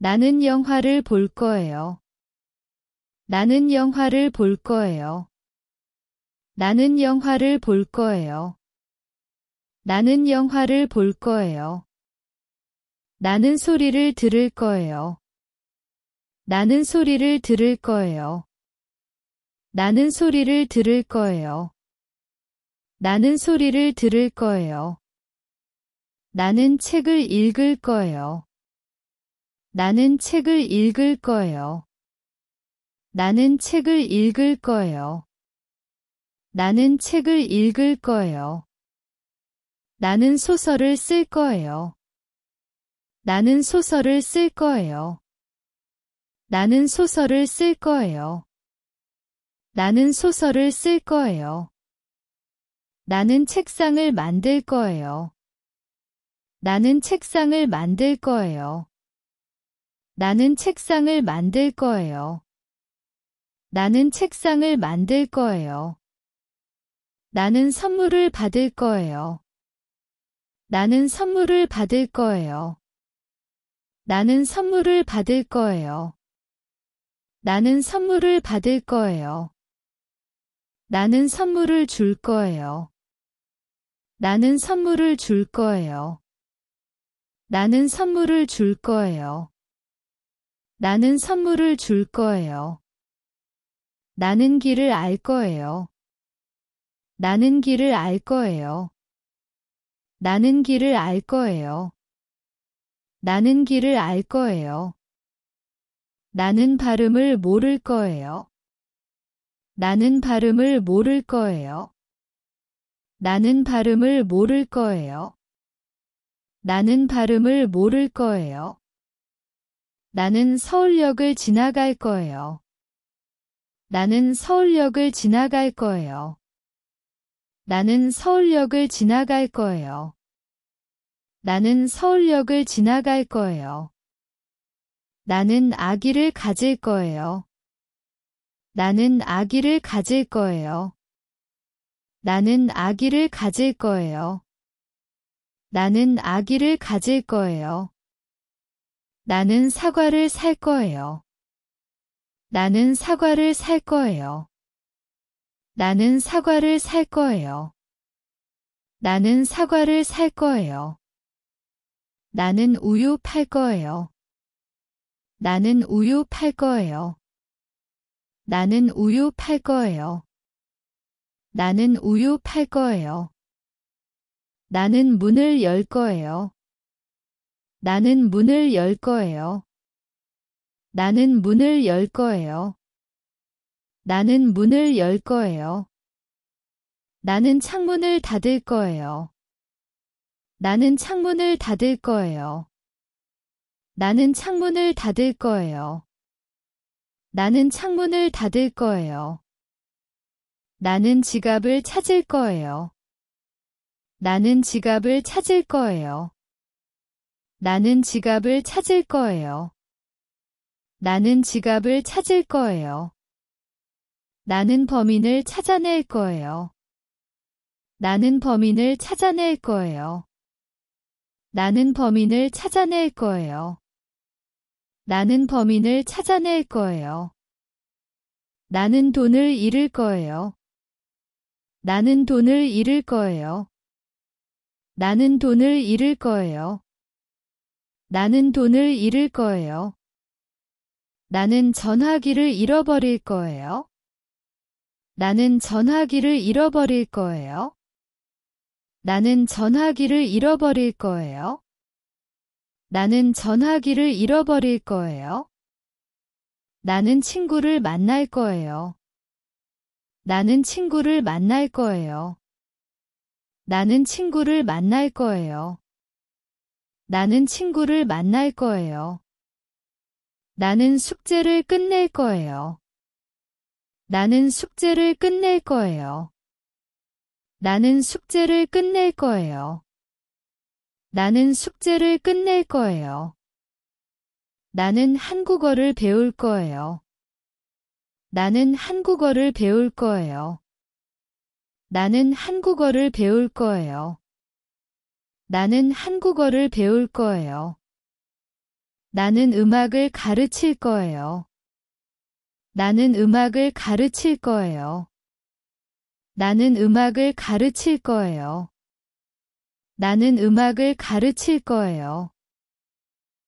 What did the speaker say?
나는 영화를 볼 거예요. 나는 영화를 볼 거예요. 나는 영화를 볼 거예요. 나는 영화를 볼 거예요. 나는 소리를 들을 거예요. 나는 소리를 들을 거예요. 나는 소리를 들을 거예요. 나는 소리를 들을 거예요. 나는 책을 읽을 거예요. 나는 책을 읽을 거예요. 나는 책을 읽을 거예요. 나는 책을 읽을 거예요. 나는 소설을 쓸 거예요. 나는 소설을 쓸 거예요. 나는 소설을 쓸 거예요. 나는 소설을 쓸 거예요. 나는 책상을 만들 거예요. 나는 책상을 만들 거예요. 나는 책상을 만들 거예요. 나는 책상을 만들 거예요. 나는 선물을 받을 거예요. 나는 선물을 받을 거예요. 나는 선물을 받을 거예요. 나는 선물을 받을 거예요. 나는 선물을 줄 거예요. 나는 선물을 줄 거예요. 나는 선물을 줄 거예요. 나는 선물을 줄 거예요. 나는 길을 알 거예요. 나는 길을 알 거예요. 나는 길을 알 거예요. 나는 길을 알 거예요. 나는 발음을 모를 거예요. 나는 발음을 모를 거예요. 나는 발음을 모를 거예요. 나는 발음을 모를 거예요. 나는 서울역을 지나갈 거예요. 나는 서울역을 지나갈 거예요. 나는 서울역을 지나갈 거예요. 나는 서울역을 지나갈 거예요. 나는 아기를 가질 거예요. 나는 아기를 가질 거예요. 나는 아기를 가질 거예요. 나는 아기를 가질 거예요. 나는 사과를 살 거예요. 나는 사과를 살 거예요. 나는 사과를 살 거예요. 나는 사과를 살 거예요. 나는 우유 팔 거예요. 나는 우유 팔 거예요. 나는 우유 팔 거예요. 나는 우유 팔 거예요. 나는 문을 열 거예요. 나는 문을 열 거예요. 나는 문을 열 거예요. 나는 문을 열 거예요. 나는 창문을 닫을 거예요. 나는 창문을 닫을 거예요. 나는 창문을 닫을 거예요. 나는 창문을 닫을 거예요. 나는 지갑을 찾을 거예요. 나는 지갑을 찾을 거예요. 나는 지갑을 찾을 거예요. 나는 지갑을 찾을 거예요. 나는 범인을 찾아낼 거예요. 나는 범인을 찾아낼 거예요. 나는 범인을 찾아낼 거예요. 나는 범인을 찾아낼 거예요. 나는 돈을 잃을 거예요. 나는 돈을 잃을 거예요. 나는 돈을 잃을 거예요. 나는 돈을 잃을 거예요. 나는 전화기를 잃어버릴 거예요. 나는 전화기를 잃어버릴 거예요. 나는 전화기를 잃어버릴 거예요. 나는 전화기를 잃어버릴 거예요. 나는 친구를 만날 거예요. 나는 친구를 만날 거예요. 나는 친구를 만날 거예요. 나는 친구를 만날 거예요. 나는 숙제를 끝낼 거예요. 나는 숙제를 끝낼 거예요. 나는 숙제를 끝낼 거예요. 나는 숙제를 끝낼 거예요. 나는 한국어를 배울 거예요. 나는 한국어를 배울 거예요. 나는 한국어를 배울 거예요. 나는 한국어를 배울 거예요. 나는 음악을 가르칠 거예요. 나는 음악을 가르칠 거예요. 나는 음악을 가르칠 거예요. 나는 음악을 가르칠 거예요.